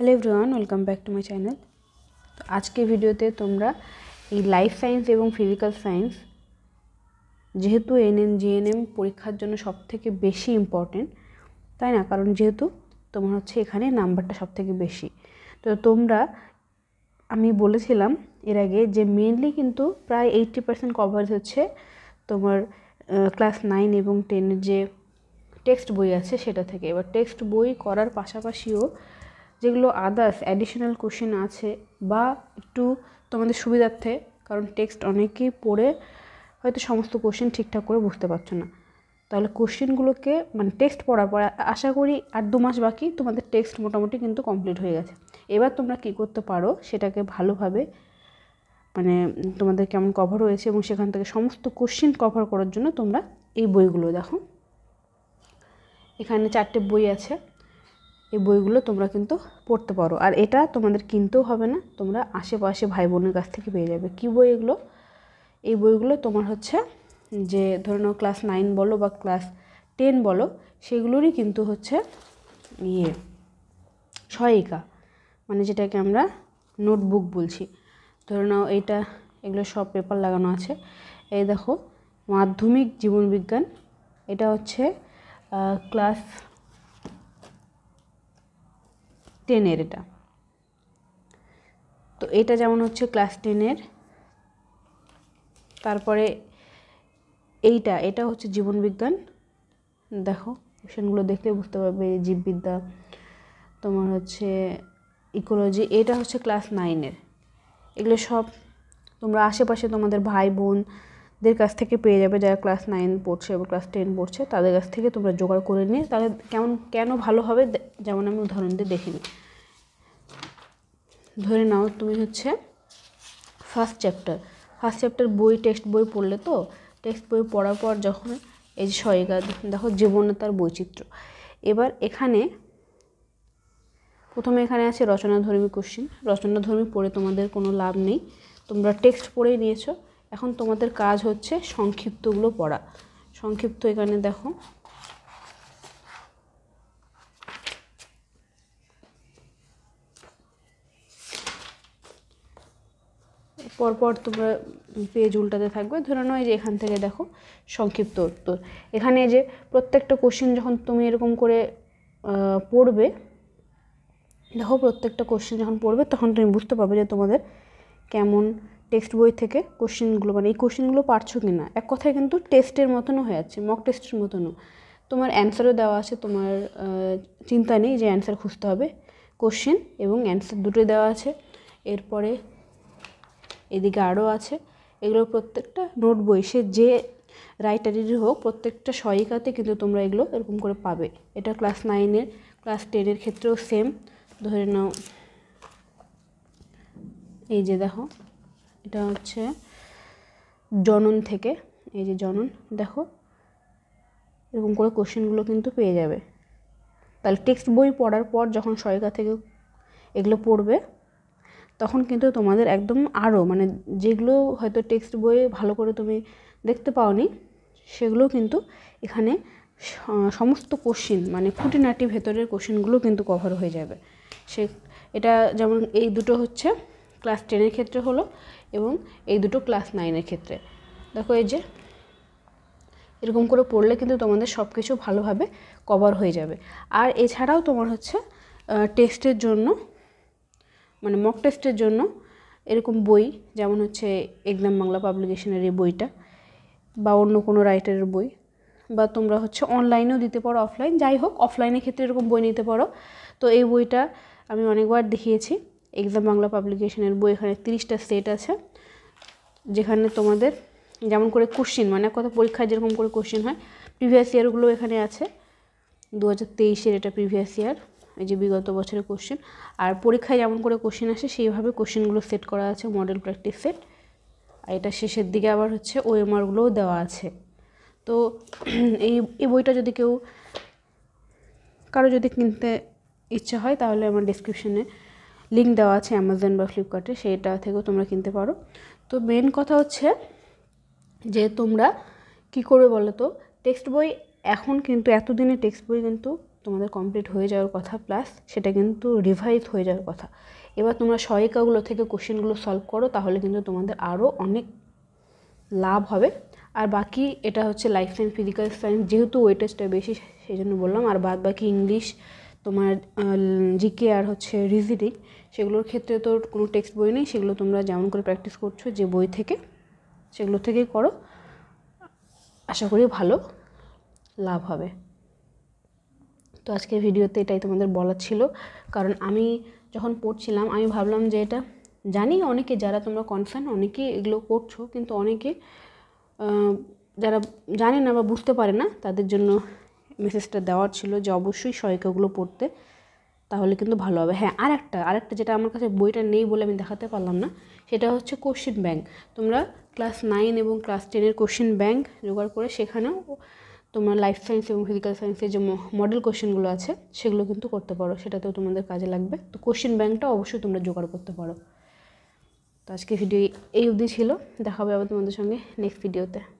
hello everyone welcome back to my channel তো আজকে ভিডিওতে তোমরা এই লাইফ সায়েন্স এবং ফিজিক্যাল সায়েন্স যেহেতু এনএম জিএনএম পরীক্ষার জন্য সবথেকে বেশি ইম্পর্টেন্ট তাই না কারণ যেহেতু তোমার হচ্ছে এখানে নাম্বারটা সবথেকে বেশি তো তোমরা আমি বলেছিলাম এর আগে যে মেনলি কিন্তু প্রায় এইট্টি পার্সেন্ট কভারেজ হচ্ছে তোমার ক্লাস নাইন এবং টেনের যে টেক্সট বই আছে সেটা থেকে এবার টেক্সট বই করার পাশাপাশিও যেগুলো আদার্স অ্যাডিশনাল কোশ্চেন আছে বা একটু তোমাদের সুবিধার্থে কারণ টেক্সট অনেকেই পড়ে হয়তো সমস্ত কোশ্চেন ঠিকঠাক করে বুঝতে পারছো না তাহলে কোশ্চেনগুলোকে মানে টেক্সট পড়ার পর আশা করি আর দু মাস বাকি তোমাদের টেক্সট মোটামুটি কিন্তু কমপ্লিট হয়ে গেছে এবার তোমরা কি করতে পারো সেটাকে ভালোভাবে মানে তোমাদের কেমন কভার হয়েছে এবং সেখান থেকে সমস্ত কোশ্চেন কভার করার জন্য তোমরা এই বইগুলো দেখো এখানে চারটে বই আছে এই বইগুলো তোমরা কিন্তু পড়তে পারো আর এটা তোমাদের কিনতেও হবে না তোমরা আশেপাশে ভাই বোনের কাছ থেকে পেয়ে যাবে কী বই এগুলো এই বইগুলো তোমার হচ্ছে যে ধরে নাও ক্লাস নাইন বলো বা ক্লাস টেন বলো সেগুলোরই কিন্তু হচ্ছে ইয়ে সহায়িকা মানে যেটাকে আমরা নোটবুক বলছি ধরে নাও এইটা এগুলো সব পেপার লাগানো আছে এই দেখো মাধ্যমিক জীবনবিজ্ঞান এটা হচ্ছে ক্লাস টেনের এটা তো এটা যেমন হচ্ছে ক্লাস টেনের তারপরে এইটা এটা হচ্ছে জীবনবিজ্ঞান দেখো কোশ্চেনগুলো দেখলে বুঝতে পারবে জীববিদ্যা তোমার হচ্ছে ইকোলজি এটা হচ্ছে ক্লাস নাইনের এগুলো সব তোমরা আশেপাশে তোমাদের ভাই বোন দের কাছ থেকে পেয়ে যাবে যারা ক্লাস নাইন পড়ছে এবং ক্লাস টেন পড়ছে তাদের কাছ থেকে তোমরা জোগাড় করে নিয়ে তাহলে কেমন কেন ভালো হবে যেমন আমি উদাহরণ দিয়ে দেখে নিই ধরে নাও তুমি হচ্ছে ফার্স্ট চ্যাপ্টার ফার্স্ট চ্যাপ্টার বই টেক্সট বই পড়লে তো টেক্সট বই পড়ার পর যখন এই যে সয়গা দেখো জীবনে তার বৈচিত্র্য এবার এখানে প্রথমে এখানে আছে রচনাধর্মী কোশ্চিন রচনাধর্মী পড়ে তোমাদের কোনো লাভ নেই তোমরা টেক্সট পড়েই নিয়েছো এখন তোমাদের কাজ হচ্ছে সংক্ষিপ্তগুলো পড়া সংক্ষিপ্ত এখানে দেখো পরপর তোমরা পেজ উল্টাতে থাকবে ধরে নয় যে এখান থেকে দেখো সংক্ষিপ্ত উত্তর এখানে যে প্রত্যেকটা কোশ্চেন যখন তুমি এরকম করে পড়বে দেখো প্রত্যেকটা কোশ্চেন যখন পড়বে তখন তুমি বুঝতে পারবে যে তোমাদের কেমন টেক্সট বই থেকে কোশ্চেনগুলো মানে এই কোশ্চেনগুলো পারছো কি না এক কথায় কিন্তু টেস্টের মতনও হয়ে যাচ্ছে মক টেস্টের মতনও তোমার অ্যান্সারও দেওয়া আছে তোমার চিন্তা নেই যে অ্যান্সার খুঁজতে হবে কোশ্চেন এবং অ্যান্সার দুটোই দেওয়া আছে এরপরে এদিকে আরও আছে এগুলো প্রত্যেকটা নোট বই সে যে রাইটারেরই হোক প্রত্যেকটা সহায়িকাতে কিন্তু তোমরা এগুলো এরকম করে পাবে এটা ক্লাস নাইনের ক্লাস টেনের ক্ষেত্রেও সেম ধরে নাও এই যে দেখো এটা হচ্ছে জনন থেকে এই যে জনন দেখো এরকম করে কোশ্চেনগুলো কিন্তু পেয়ে যাবে তাহলে টেক্সট বই পড়ার পর যখন সহায়িকা থেকে এগুলো পড়বে তখন কিন্তু তোমাদের একদম আরও মানে যেগুলো হয়তো টেক্সট বইয়ে ভালো করে তুমি দেখতে পাওনি সেগুলো কিন্তু এখানে সমস্ত কোশ্চিন মানে খুঁটিনাটি ভেতরের কোশ্চিনগুলো কিন্তু কভার হয়ে যাবে সে এটা যেমন এই দুটো হচ্ছে ক্লাস টেনের ক্ষেত্রে হলো এবং এই দুটো ক্লাস নাইনের ক্ষেত্রে দেখো এই যে এরকম করে পড়লে কিন্তু তোমাদের সব কিছু ভালোভাবে কভার হয়ে যাবে আর এছাড়াও তোমার হচ্ছে টেস্টের জন্য মানে মক টেস্টের জন্য এরকম বই যেমন হচ্ছে এক্সাম বাংলা পাবলিকেশনের এই বইটা বা অন্য কোনো রাইটারের বই বা তোমরা হচ্ছে অনলাইনেও দিতে পারো অফলাইন যাই হোক অফলাইনের ক্ষেত্রে এরকম বই নিতে পারো তো এই বইটা আমি অনেকবার দেখিয়েছি এক্সাম বাংলা পাবলিকেশনের বই এখানে তিরিশটা সেট আছে যেখানে তোমাদের যেমন করে কোশ্চিন মানে কত পরীক্ষায় যেরকম করে কোশ্চিন হয় প্রিভিয়াস ইয়ারগুলো এখানে আছে দু হাজার তেইশের এটা প্রিভিয়াস ইয়ার এই যে বিগত বছরের কোশ্চেন আর পরীক্ষায় যেমন করে কোশ্চেন আসে সেইভাবে কোশ্চেনগুলো সেট করা আছে মডেল প্র্যাকটিস সেট আর এটা শেষের দিকে আবার হচ্ছে ওএমআরগুলোও দেওয়া আছে তো এই এই বইটা যদি কেউ কারো যদি কিনতে ইচ্ছা হয় তাহলে আমার ডিসক্রিপশনে লিঙ্ক দেওয়া আছে অ্যামাজন বা ফ্লিপকার্টে সেটা থেকেও তোমরা কিনতে পারো তো মেন কথা হচ্ছে যে তোমরা কি করবে বলো তো টেক্সট বই এখন কিন্তু এতদিনে টেক্সট বই কিন্তু তোমাদের কমপ্লিট হয়ে যাওয়ার কথা প্লাস সেটা কিন্তু রিভাইজ হয়ে যাওয়ার কথা এবার তোমরা সহায়িকাগুলো থেকে কোশ্চেনগুলো সলভ করো তাহলে কিন্তু তোমাদের আরও অনেক লাভ হবে আর বাকি এটা হচ্ছে লাইফ সায়েন্স ফিজিক্যাল সায়েন্স যেহেতু ওয়েটেজটা বেশি সেই জন্য বললাম আর বাদ বাকি ইংলিশ তোমার জিকে আর হচ্ছে রিজিডিং সেগুলোর ক্ষেত্রে তো কোনো টেক্সট বই নেই সেগুলো তোমরা যেমন করে প্র্যাকটিস করছো যে বই থেকে সেগুলো থেকেই করো আশা করি ভালো লাভ হবে তো আজকের ভিডিওতে এটাই তোমাদের বলা ছিল কারণ আমি যখন পড়ছিলাম আমি ভাবলাম যে এটা জানি অনেকে যারা তোমরা কনসার্ন অনেকে এগুলো করছো কিন্তু অনেকে যারা জানে না বা বুঝতে পারে না তাদের জন্য মেসেজটা দেওয়ার ছিল যে অবশ্যই সহায়িকাগুলো পড়তে তাহলে কিন্তু ভালো হবে হ্যাঁ আরেকটা আরেকটা যেটা আমার কাছে বইটা নেই বলে আমি দেখাতে পারলাম না সেটা হচ্ছে কোশ্চেন ব্যাংক তোমরা ক্লাস নাইন এবং ক্লাস টেনের কোশ্চেন ব্যাংক জোগাড় করে সেখানেও তোমরা লাইফ সায়েন্স এবং ফিজিক্যাল সায়েন্সের যে মডেল কোশ্চেনগুলো আছে সেগুলো কিন্তু করতে পারো সেটাতেও তোমাদের কাজে লাগবে তো কোশ্চেন ব্যাংকটা অবশ্যই তোমরা জোগাড় করতে পারো তো আজকে ভিডিও এই অবধি ছিল দেখা হবে আবার তোমাদের সঙ্গে নেক্সট ভিডিওতে